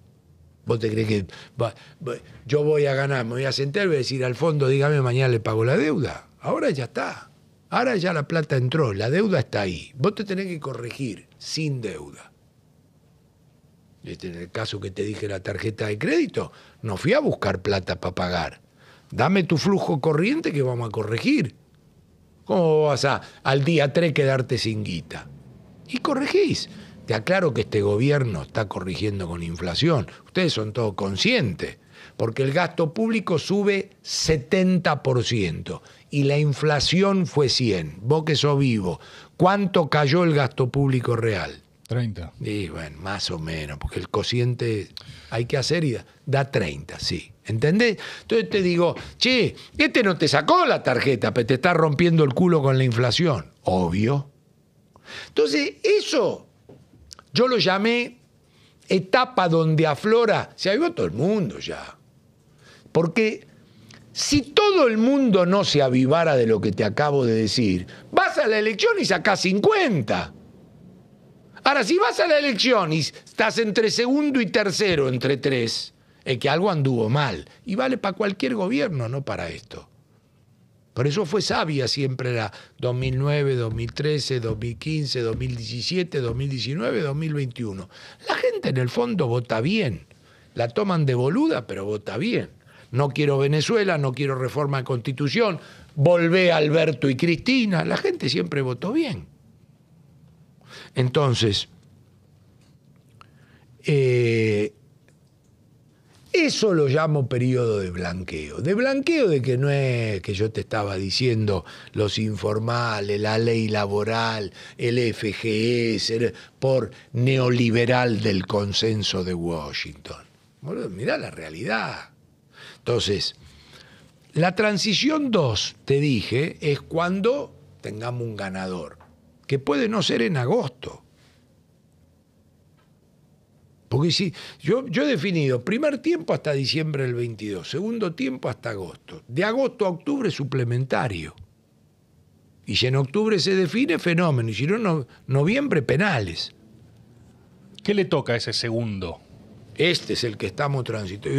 ¿Vos te crees que yo voy a ganar, me voy a sentar y voy a decir al fondo, dígame mañana le pago la deuda? Ahora ya está. Ahora ya la plata entró, la deuda está ahí. Vos te tenés que corregir sin deuda. Este, en el caso que te dije la tarjeta de crédito, no fui a buscar plata para pagar. Dame tu flujo corriente que vamos a corregir. ¿Cómo vas a al día 3 quedarte sin guita? Y corregís. Te aclaro que este gobierno está corrigiendo con inflación. Ustedes son todos conscientes, porque el gasto público sube 70% y la inflación fue 100. Vos que sos vivo, ¿cuánto cayó el gasto público real? 30. Y bueno, más o menos, porque el cociente hay que hacer y da, 30, sí. ¿Entendés? Entonces te digo, che, este no te sacó la tarjeta, pero te está rompiendo el culo con la inflación. Obvio. Entonces, eso yo lo llamé etapa donde aflora, se ha ido todo el mundo ya. Porque si todo el mundo no se avivara de lo que te acabo de decir, vas a la elección y sacas 50. Ahora, si vas a la elección y estás entre segundo y tercero, entre tres, es que algo anduvo mal. Y vale para cualquier gobierno, no para esto. Por eso fue sabia siempre la 2009, 2013, 2015, 2017, 2019, 2021. La gente en el fondo vota bien. La toman de boluda, pero vota bien no quiero Venezuela, no quiero reforma de constitución, volvé Alberto y Cristina, la gente siempre votó bien. Entonces, eh, eso lo llamo periodo de blanqueo. De blanqueo de que no es que yo te estaba diciendo los informales, la ley laboral, el FGS, por neoliberal del consenso de Washington. Mirá la realidad. Entonces, la transición 2, te dije, es cuando tengamos un ganador, que puede no ser en agosto. Porque si yo, he definido primer tiempo hasta diciembre del 22, segundo tiempo hasta agosto, de agosto a octubre suplementario. Y si en octubre se define, fenómeno. Y si no, no noviembre, penales. ¿Qué le toca a ese segundo? Este es el que estamos transitando.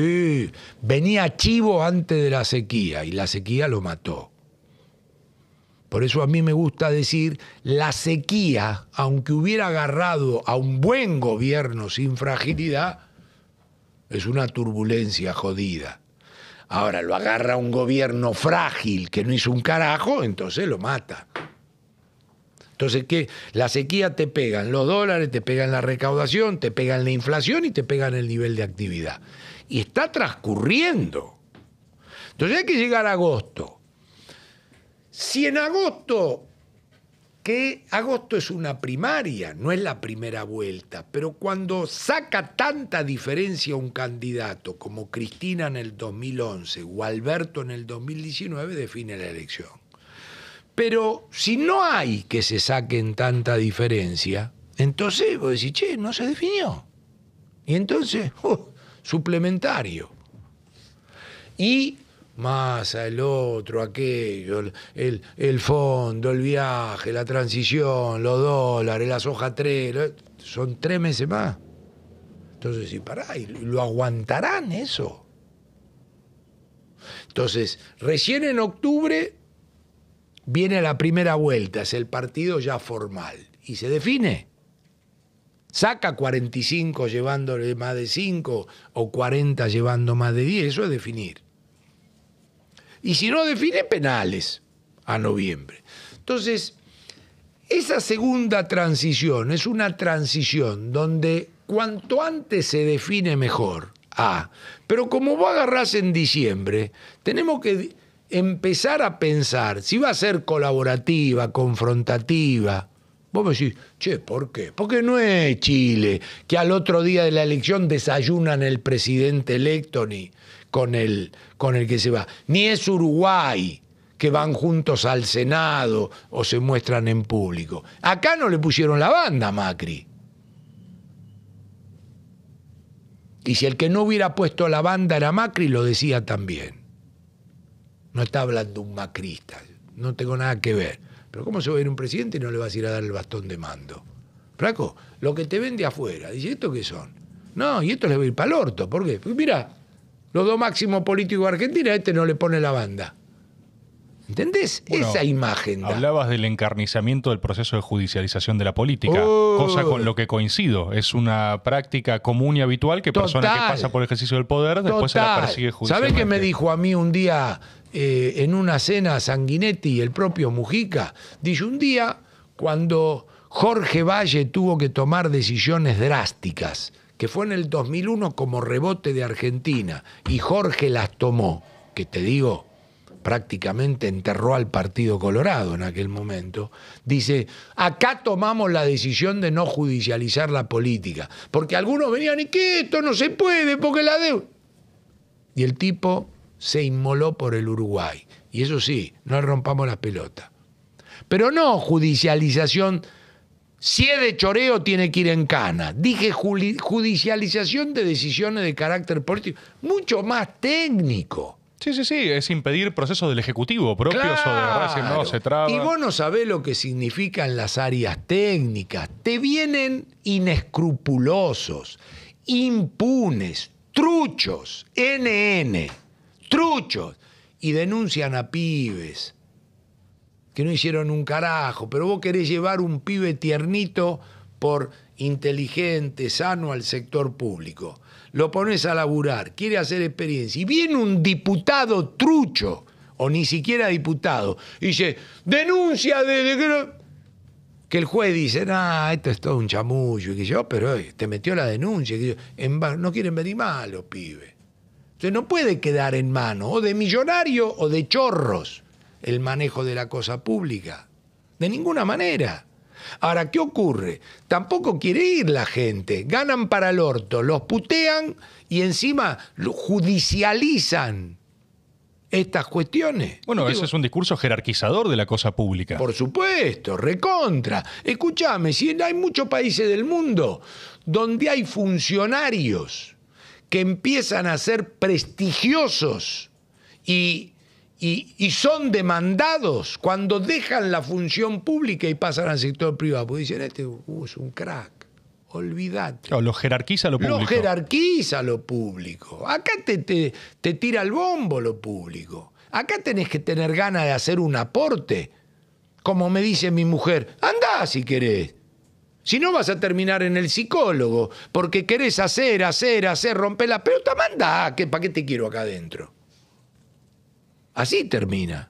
Venía chivo antes de la sequía y la sequía lo mató. Por eso a mí me gusta decir, la sequía, aunque hubiera agarrado a un buen gobierno sin fragilidad, es una turbulencia jodida. Ahora lo agarra un gobierno frágil que no hizo un carajo, entonces lo mata. Entonces, ¿qué? La sequía te pegan los dólares, te pegan la recaudación, te pegan la inflación y te pegan el nivel de actividad. Y está transcurriendo. Entonces hay que llegar a agosto. Si en agosto, que agosto es una primaria, no es la primera vuelta, pero cuando saca tanta diferencia un candidato como Cristina en el 2011 o Alberto en el 2019, define la elección. Pero si no hay que se saquen tanta diferencia, entonces vos decís, che, no se definió. Y entonces, oh, suplementario. Y más el otro, aquello, el, fondo, el viaje, la transición, los dólares, las hojas tres, son tres meses más. Entonces, si pará, ¿y ¿lo aguantarán eso? Entonces, recién en octubre Viene la primera vuelta, es el partido ya formal. ¿Y se define? Saca 45 llevándole más de 5 o 40 llevando más de 10, eso es definir. Y si no define, penales a noviembre. Entonces, esa segunda transición es una transición donde cuanto antes se define mejor. Ah, pero como vos agarras en diciembre, tenemos que empezar a pensar si va a ser colaborativa, confrontativa. Vos me decís, che, ¿por qué? Porque no es Chile, que al otro día de la elección desayunan el presidente electo ni con el, con el que se va. Ni es Uruguay, que van juntos al Senado o se muestran en público. Acá no le pusieron la banda a Macri. Y si el que no hubiera puesto la banda era Macri, lo decía también. No está hablando un macrista, no tengo nada que ver. Pero ¿cómo se va a ir un presidente y no le vas a ir a dar el bastón de mando? Flaco, lo que te vende afuera, dice, ¿esto qué son? No, y esto le va a ir para el orto, ¿por qué? Porque mira, los dos máximos políticos de Argentina, a este no le pone la banda. ¿Entendés? Esa imagen. Hablabas del encarnizamiento del proceso de judicialización de la política, cosa con lo que coincido. Es una práctica común y habitual que personas persona que pasa por el ejercicio del poder después se la persigue judicialmente. ¿Sabés qué me dijo a mí un día eh, en una cena Sanguinetti y el propio Mujica, dice un día cuando Jorge Valle tuvo que tomar decisiones drásticas, que fue en el 2001 como rebote de Argentina, y Jorge las tomó, que te digo, prácticamente enterró al Partido Colorado en aquel momento, dice, acá tomamos la decisión de no judicializar la política, porque algunos venían y que esto no se puede, porque la deuda... Y el tipo se inmoló por el Uruguay. Y eso sí, no rompamos las pelotas. Pero no judicialización. Si es de choreo, tiene que ir en cana. Dije judicialización de decisiones de carácter político, mucho más técnico. Sí, sí, sí, es impedir procesos del Ejecutivo propios claro. o de no se traba. Y vos no sabés lo que significan las áreas técnicas. Te vienen inescrupulosos, impunes, truchos, NN truchos, y denuncian a pibes que no hicieron un carajo, pero vos querés llevar un pibe tiernito por inteligente, sano al sector público. Lo pones a laburar, quiere hacer experiencia. Y viene un diputado trucho, o ni siquiera diputado, y dice, denuncia de... que el juez dice, nada, esto es todo un chamullo, y que yo, pero hoy eh, te metió la denuncia, que no quieren medir mal los pibes no puede quedar en mano o de millonario o de chorros el manejo de la cosa pública. De ninguna manera. Ahora, ¿qué ocurre? Tampoco quiere ir la gente. Ganan para el orto, los putean y encima judicializan estas cuestiones. Bueno, ese es un discurso jerarquizador de la cosa pública. Por supuesto, recontra. Escúchame, si hay muchos países del mundo donde hay funcionarios que empiezan a ser prestigiosos y, y, son demandados cuando dejan la función pública y pasan al sector privado. Porque dicen, este uh, es un crack, olvídate. lo jerarquiza lo público. Lo jerarquiza lo público. Acá te, te tira el bombo lo público. Acá tenés que tener ganas de hacer un aporte. Como me dice mi mujer, anda si querés si no vas a terminar en el psicólogo, porque querés hacer, hacer, hacer, romper la pelota, manda, ¿para qué te quiero acá adentro? Así termina.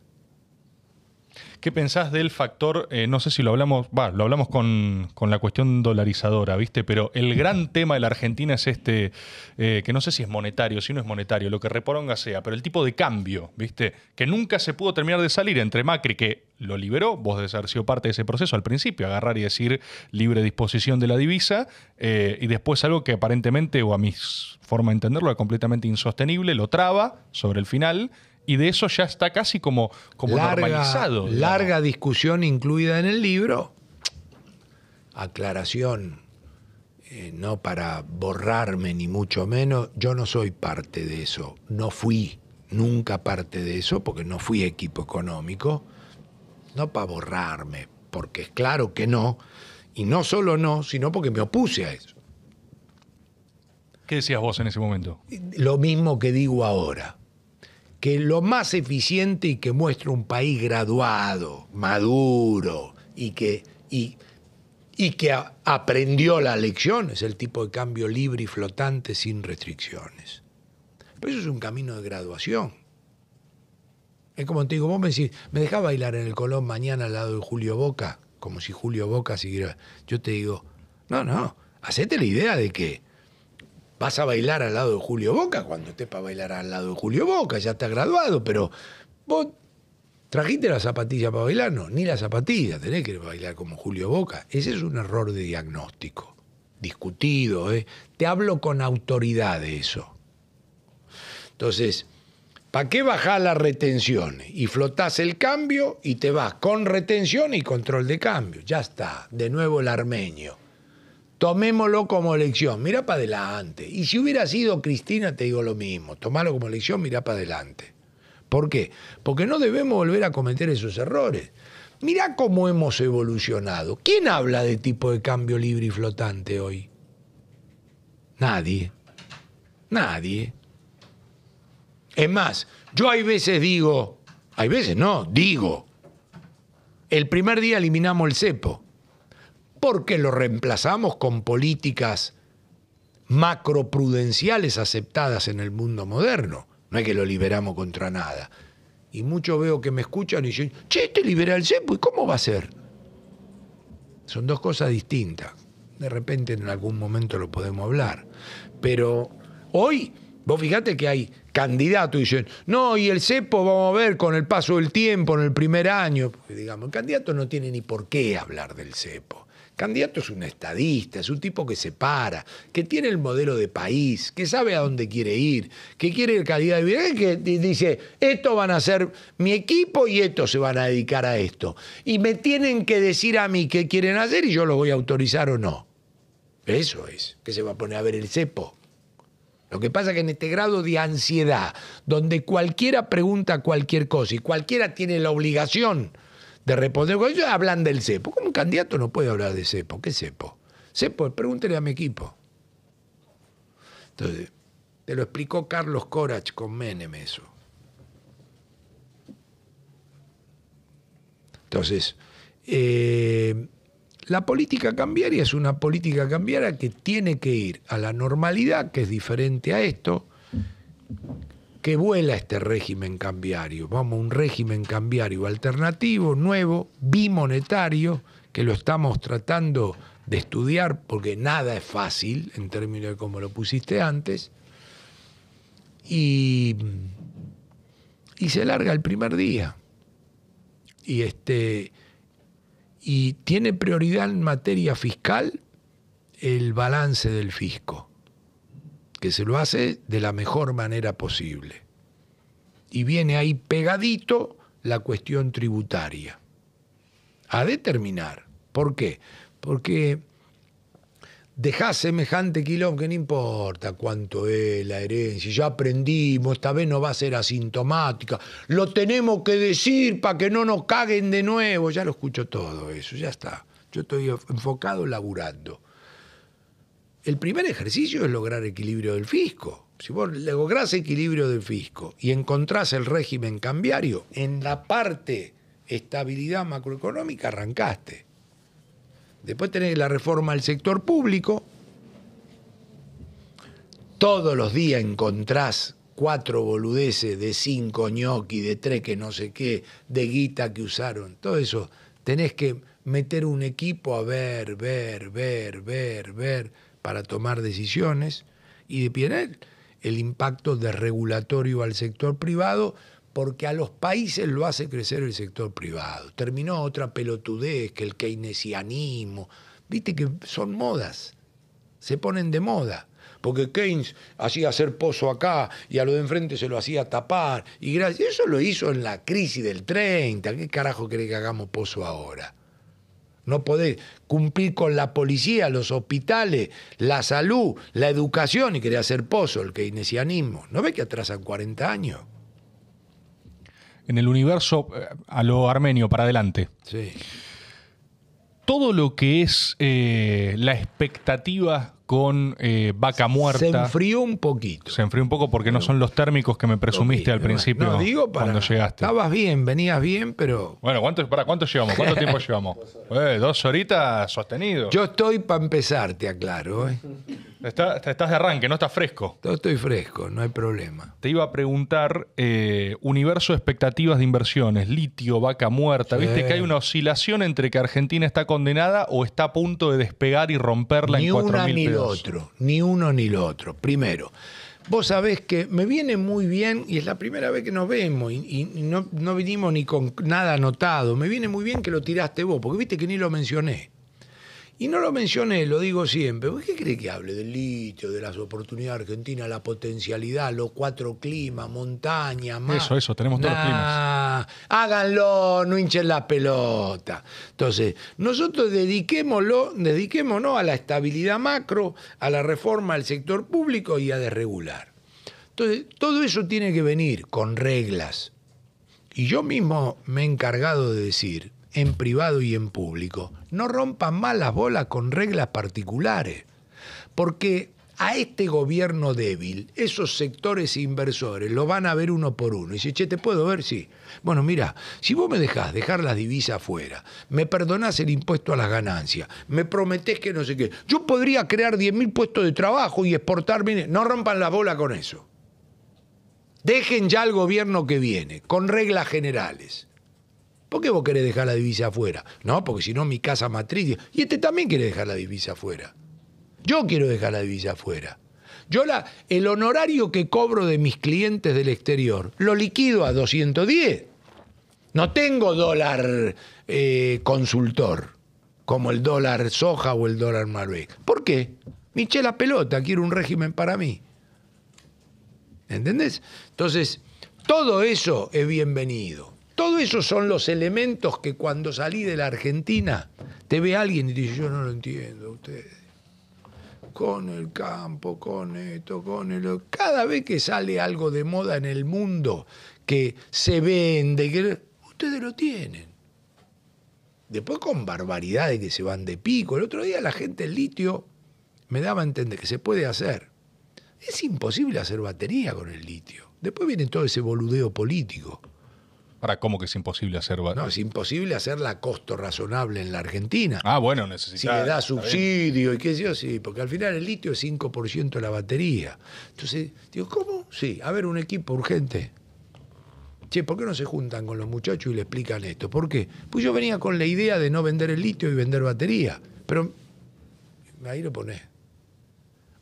¿Qué pensás del factor? Eh, no sé si lo hablamos, va, lo hablamos con, la cuestión dolarizadora, ¿viste? Pero el gran tema de la Argentina es este, eh, que no sé si es monetario, si no es monetario, lo que reporonga sea, pero el tipo de cambio, ¿viste? Que nunca se pudo terminar de salir entre Macri, que lo liberó, vos sido parte de ese proceso al principio, agarrar y decir libre disposición de la divisa, eh, y después algo que aparentemente, o a mi forma de entenderlo, es completamente insostenible, lo traba sobre el final y de eso ya está casi como, como larga, normalizado. Larga discusión incluida en el libro. Aclaración, eh, no para borrarme ni mucho menos, yo no soy parte de eso, no fui nunca parte de eso porque no fui equipo económico, no para borrarme, porque es claro que no, y no solo no, sino porque me opuse a eso. ¿Qué decías vos en ese momento? Lo mismo que digo ahora que lo más eficiente y que muestra un país graduado, maduro y que, y, que aprendió la lección es el tipo de cambio libre y flotante sin restricciones. Pero eso es un camino de graduación. Es como te digo, vos me decís, ¿me dejás bailar en el Colón mañana al lado de Julio Boca? Como si Julio Boca siguiera. Yo te digo, no, no, hacete la idea de que vas a bailar al lado de Julio Boca, cuando estés para bailar al lado de Julio Boca, ya estás graduado, pero vos trajiste la zapatilla para bailar, no, ni la zapatilla, tenés que bailar como Julio Boca. Ese es un error de diagnóstico, discutido, ¿eh? te hablo con autoridad de eso. Entonces, ¿para qué bajar la retención? Y flotás el cambio y te vas con retención y control de cambio. Ya está, de nuevo el armenio. Tomémoslo como lección, Mira para adelante. Y si hubiera sido Cristina, te digo lo mismo, tomálo como lección, Mira para adelante. ¿Por qué? Porque no debemos volver a cometer esos errores. Mirá cómo hemos evolucionado. ¿Quién habla de tipo de cambio libre y flotante hoy? Nadie. Nadie. Es más, yo hay veces digo, hay veces no, digo, el primer día eliminamos el cepo porque lo reemplazamos con políticas macroprudenciales aceptadas en el mundo moderno. No es que lo liberamos contra nada. Y muchos veo que me escuchan y dicen, che, te este libera el cepo, ¿y cómo va a ser? Son dos cosas distintas. De repente en algún momento lo podemos hablar. Pero hoy, vos fijate que hay candidatos y dicen, no, y el cepo vamos a ver con el paso del tiempo, en el primer año. digamos, el candidato no tiene ni por qué hablar del cepo. Candidato es un estadista, es un tipo que se para, que tiene el modelo de país, que sabe a dónde quiere ir, que quiere calidad de vida, que dice, esto van a ser mi equipo y estos se van a dedicar a esto. Y me tienen que decir a mí qué quieren hacer y yo lo voy a autorizar o no. Eso es, que se va a poner a ver el cepo. Lo que pasa es que en este grado de ansiedad, donde cualquiera pregunta cualquier cosa y cualquiera tiene la obligación de responder. ellos hablan del cepo, ¿Cómo un candidato no puede hablar de cepo. ¿Qué cepo? Cepo, pregúntele a mi equipo. Entonces, te lo explicó Carlos Corach con Menem eso. Entonces, eh, la política cambiaria es una política cambiaria que tiene que ir a la normalidad, que es diferente a esto, que vuela este régimen cambiario. Vamos a un régimen cambiario alternativo, nuevo, bimonetario, que lo estamos tratando de estudiar porque nada es fácil en términos de como lo pusiste antes. Y, y se larga el primer día. Y, este, y tiene prioridad en materia fiscal el balance del fisco que se lo hace de la mejor manera posible. Y viene ahí pegadito la cuestión tributaria. A determinar. ¿Por qué? Porque dejar semejante quilombo, que no importa cuánto es la herencia, ya aprendimos, esta vez no va a ser asintomática, lo tenemos que decir para que no nos caguen de nuevo, ya lo escucho todo eso, ya está. Yo estoy enfocado laburando. El primer ejercicio es lograr equilibrio del fisco. Si vos lográs equilibrio del fisco y encontrás el régimen cambiario, en la parte estabilidad macroeconómica arrancaste. Después tenés la reforma del sector público. Todos los días encontrás cuatro boludeces de cinco ñoqui, de tres que no sé qué, de guita que usaron. Todo eso tenés que meter un equipo a ver, ver, ver, ver, ver para tomar decisiones y de el impacto desregulatorio al sector privado porque a los países lo hace crecer el sector privado. Terminó otra pelotudez que el keynesianismo. Viste que son modas, se ponen de moda. Porque Keynes hacía hacer pozo acá y a lo de enfrente se lo hacía tapar. Y gracias, eso lo hizo en la crisis del 30. ¿Qué carajo cree que hagamos pozo ahora? No podés cumplir con la policía, los hospitales, la salud, la educación y quería hacer pozo, el keynesianismo. ¿No ves que atrasan 40 años? En el universo, eh, a lo armenio, para adelante. Sí. Todo lo que es eh, la expectativa con eh, vaca muerta. Se enfrió un poquito. Se enfrió un poco porque no son los térmicos que me presumiste al principio cuando llegaste. Estabas bien, venías bien, pero. Bueno, ¿cuánto, para, ¿cuánto llevamos? ¿Cuánto tiempo llevamos? Eh, dos horitas sostenido. Yo estoy para empezar, te aclaro. ¿eh? estás de arranque, no estás fresco. Estoy fresco, no hay problema. Te iba a preguntar, eh, universo de expectativas de inversiones, litio, vaca muerta, ¿viste que hay una oscilación entre que Argentina está condenada o está a punto de despegar y romperla en 4.000 pesos? Ni ni lo otro, ni uno ni lo otro. Primero, vos sabés que me viene muy bien, y es la primera vez que nos vemos, y, no, no vinimos ni con nada anotado, me viene muy bien que lo tiraste vos, porque viste que ni lo mencioné. Y no lo mencioné, lo digo siempre. ¿Qué cree que hable? Del litio, de las oportunidades argentinas, la potencialidad, los cuatro climas, montaña, mar. Eso, eso, tenemos todos los climas. Háganlo, no hinchen la pelota. Entonces, nosotros dediquémoslo, dediquémonos a la estabilidad macro, a la reforma del sector público y a desregular. Entonces, todo eso tiene que venir con reglas. Y yo mismo me he encargado de decir, en privado y en público, no rompan más las bolas con reglas particulares, porque a este gobierno débil, esos sectores inversores lo van a ver uno por uno. Y dice, che, ¿te puedo ver? Sí. Bueno, mira, si vos me dejás dejar las divisas afuera, me perdonás el impuesto a las ganancias, me prometés que no sé qué, yo podría crear 10.000 puestos de trabajo y exportar No rompan la bola con eso. Dejen ya al gobierno que viene, con reglas generales. ¿Por qué vos querés dejar la divisa afuera? No, porque si no mi casa matriz. Y este también quiere dejar la divisa afuera. Yo quiero dejar la divisa afuera. Yo la, el honorario que cobro de mis clientes del exterior lo liquido a 210. No tengo dólar eh, consultor, como el dólar soja o el dólar marvec. ¿Por qué? Me la pelota, quiero un régimen para mí. ¿Entendés? Entonces, todo eso es bienvenido. Todos esos son los elementos que cuando salí de la Argentina te ve alguien y dice, yo no lo entiendo ustedes. Con el campo, con esto, con el... Cada vez que sale algo de moda en el mundo, que se vende, que ustedes lo tienen. Después con barbaridades que se van de pico. El otro día la gente el litio me daba a entender que se puede hacer. Es imposible hacer batería con el litio. Después viene todo ese boludeo político. Para cómo que es imposible hacer. No, es imposible hacerla a costo razonable en la Argentina. Ah, bueno, necesita Si le da subsidio y qué sé yo, sí, porque al final el litio es 5% de la batería. Entonces, digo, ¿cómo? Sí, a ver, un equipo urgente. Che, ¿por qué no se juntan con los muchachos y le explican esto? ¿Por qué? Pues yo venía con la idea de no vender el litio y vender batería. Pero ahí lo ponés.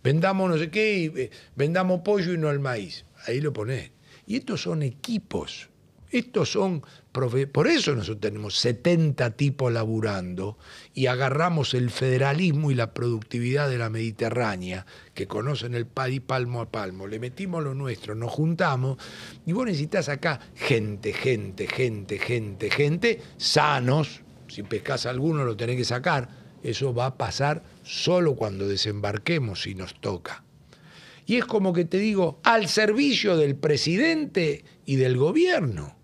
Vendamos no sé qué y eh, vendamos pollo y no el maíz. Ahí lo ponés. Y estos son equipos. Estos son, por eso nosotros tenemos 70 tipos laburando y agarramos el federalismo y la productividad de la Mediterránea, que conocen el padi palmo a palmo, le metimos lo nuestro, nos juntamos y vos necesitas acá gente, gente, gente, gente, gente, sanos, si pescas alguno lo tenés que sacar, eso va a pasar solo cuando desembarquemos y nos toca. Y es como que te digo, al servicio del presidente y del gobierno.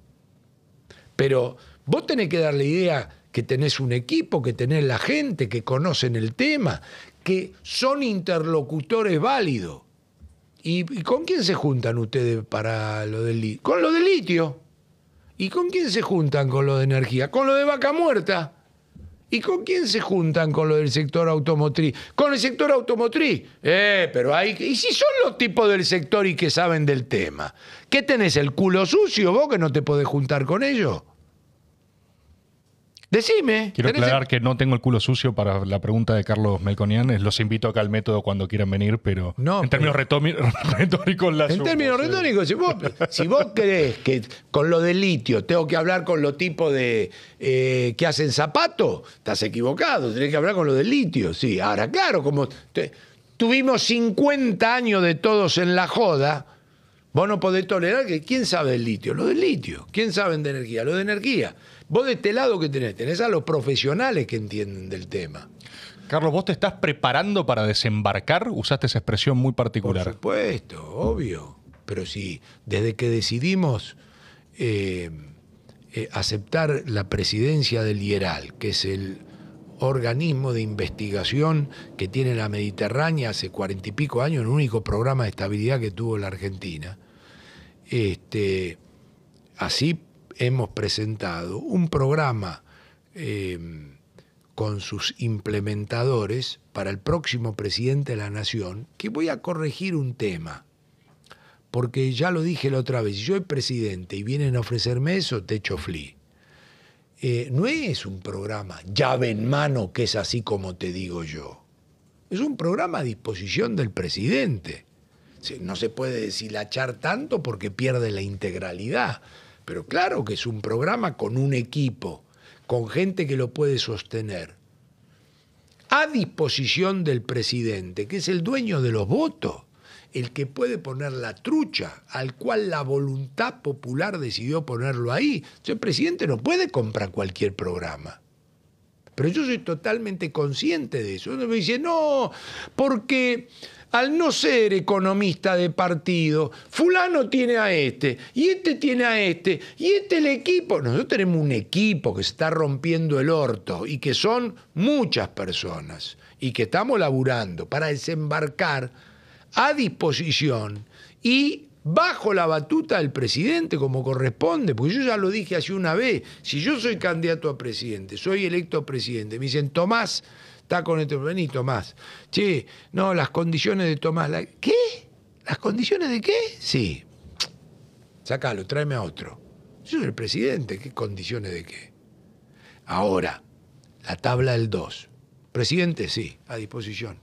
Pero vos tenés que dar la idea que tenés un equipo, que tenés la gente, que conocen el tema, que son interlocutores válidos. ¿Y, con quién se juntan ustedes para lo del litio? Con lo del litio. ¿Y con quién se juntan con lo de energía? Con lo de vaca muerta. ¿Y con quién se juntan con lo del sector automotriz? Con el sector automotriz. Eh, pero hay. ¿Y si son los tipos del sector y que saben del tema? ¿Qué tenés, el culo sucio vos que no te podés juntar con ellos? Decime. Quiero aclarar que no tengo el culo sucio para la pregunta de Carlos Melconian. Los invito acá al método cuando quieran venir, pero no, en términos retóricos En términos retóricos, si vos, crees que con lo del litio tengo que hablar con los tipos de eh, que hacen zapatos, estás equivocado. Tenés que hablar con lo del litio, sí. Ahora, claro, como tuvimos 50 años de todos en la joda, vos no podés tolerar que quién sabe del litio, lo del litio. ¿Quién sabe de energía? Lo de energía. Vos de este lado que tenés, tenés a los profesionales que entienden del tema. Carlos, vos te estás preparando para desembarcar, usaste esa expresión muy particular. Por supuesto, obvio. Pero sí, desde que decidimos eh, eh, aceptar la presidencia del IERAL, que es el organismo de investigación que tiene la Mediterránea hace cuarenta y pico años, el único programa de estabilidad que tuvo la Argentina, este, así hemos presentado un programa eh, con sus implementadores para el próximo presidente de la Nación, que voy a corregir un tema, porque ya lo dije la otra vez, si yo soy presidente y vienen a ofrecerme eso, te echo eh, no es un programa llave en mano que es así como te digo yo. Es un programa a disposición del presidente. No se puede deshilachar tanto porque pierde la integralidad. Pero claro que es un programa con un equipo, con gente que lo puede sostener, a disposición del presidente, que es el dueño de los votos, el que puede poner la trucha, al cual la voluntad popular decidió ponerlo ahí. el presidente no puede comprar cualquier programa. Pero yo soy totalmente consciente de eso. Uno me dice, no, porque al no ser economista de partido, fulano tiene a este, y este tiene a este, y este el equipo. Nosotros tenemos un equipo que se está rompiendo el orto y que son muchas personas y que estamos laburando para desembarcar a disposición y bajo la batuta del presidente como corresponde, porque yo ya lo dije hace una vez, si yo soy candidato a presidente, soy electo presidente, me dicen, Tomás, está con este... vení Tomás. Che, no, las condiciones de Tomás. ¿Qué? ¿Las condiciones de qué? Sí. Sácalo, tráeme a otro. Yo soy el presidente, ¿qué condiciones de qué? Ahora, la tabla del 2. Presidente, sí, a disposición.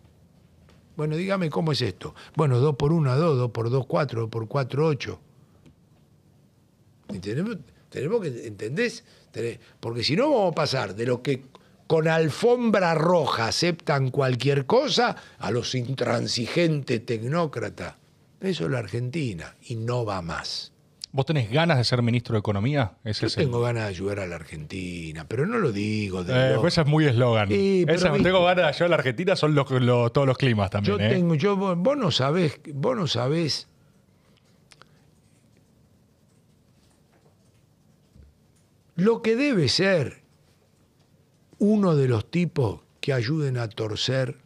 Bueno, dígame cómo es esto. Bueno, 2 por 1 a 2, 2 por 2, 4, 2 por 4, 8. tenemos que, ¿entendés? Porque si no vamos a pasar de lo que con alfombra roja aceptan cualquier cosa a los intransigentes tecnócratas. Eso es la Argentina y no va más. ¿Vos tenés ganas de ser ministro de Economía? Yo tengo ganas de ayudar a la Argentina, pero no lo digo. De eh, pues es muy eslogan. Sí, tengo ganas de ayudar a la Argentina, son todos los climas también. Yo ¿eh? tengo, vos no vos no sabés. Lo que debe ser uno de los tipos que ayuden a torcer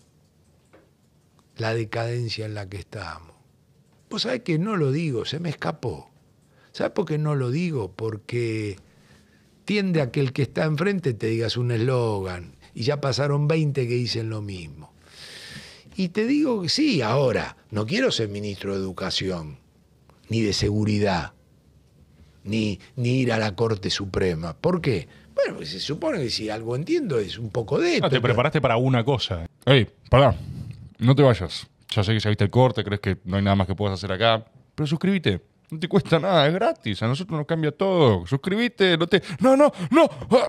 la decadencia en la que estamos. Vos sabés que no lo digo, se me escapó. ¿Sabés por qué no lo digo? Porque tiende a que el que está enfrente te digas un eslogan y ya pasaron 20 que dicen lo mismo. Y te digo que sí, ahora, no quiero ser ministro de Educación, ni de Seguridad, ni, ni ir a la Corte Suprema. ¿Por qué? Bueno, pues se supone que si algo entiendo es un poco de esto. No, ah, te preparaste para una cosa. Ey, pará, no te vayas. Ya sé que ya viste el corte, crees que no hay nada más que puedas hacer acá, pero suscríbete. No te cuesta nada, es gratis. A nosotros nos cambia todo. Suscríbete, no te. No, no, no. Ah.